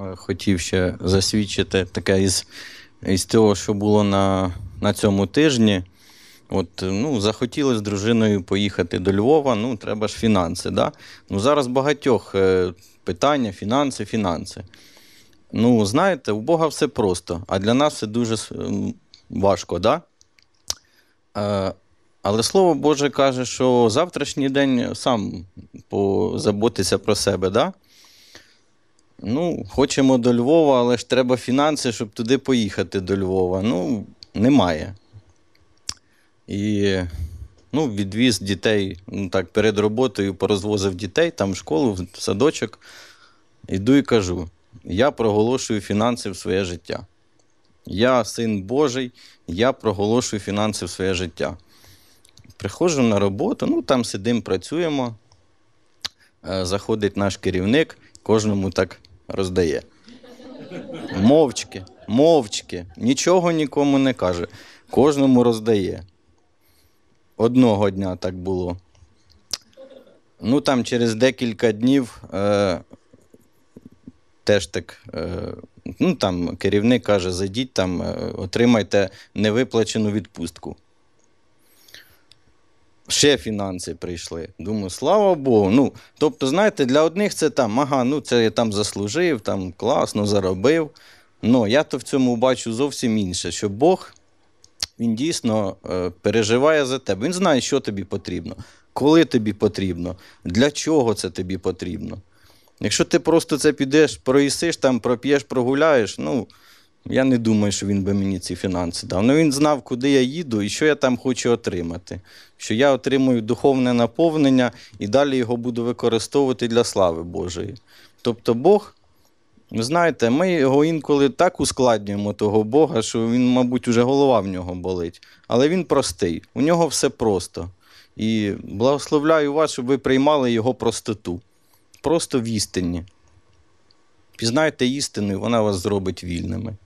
Е, хотів ще засвідчити таке із із того, що було на на цьому тижні. От, е, ну, Захотіли з дружиною поїхати до Львова, ну, треба ж фінанси. да? Ну, Зараз багатьох е, питання, фінанси, фінанси. Ну, знаєте, у Бога все просто, а для нас це дуже важко, да? Е, але Слово Боже каже, що завтрашній день сам позаботиться про себе, да? Ну, хочемо до Львова, але ж треба фінанси, щоб туди поїхати до Львова. Ну, немає. І ну, відвіз дітей ну, так, перед роботою порозвозив дітей, там в школу, в садочок. Іду і кажу: я проголошую фінанси в своє життя. Я син Божий, я проголошую фінанси в своє життя. Приходжу на роботу, ну там сидимо, працюємо. Е, заходить наш керівник, кожному так роздає. Мовчки, мовчки, нічого нікому не каже. Кожному роздає. Одного дня так було. Ну там через декілька днів е, теж так, е, ну там керівник каже: зайдіть там, е, отримайте невиплачену відпустку ще фінанси прийшли. Думаю, слава Богу. Ну, Тобто, знаєте, для одних це там, ага, ну це я там заслужив, там класно заробив. Ну, я то в цьому бачу зовсім інше, що Бог він дійсно е, переживає за тебе. Він знає, що тобі потрібно, коли тобі потрібно, для чого це тобі потрібно. Якщо ти просто це підеш, проїсиш, там проп'єш, прогуляєш, ну я не думаю, що він би мені ці фінанси дав. Ну він знав, куди я їду і що я там хочу отримати. Що я отримую духовне наповнення і далі його буду використовувати для слави Божої. Тобто Бог, знаєте, ми його інколи так ускладнюємо того Бога, що він, мабуть, уже голова в нього болить. Але він простий, у нього все просто. І благословляю вас, щоб ви приймали його простоту. Просто в істині. Пізнайте істину, і вона вас зробить вільними.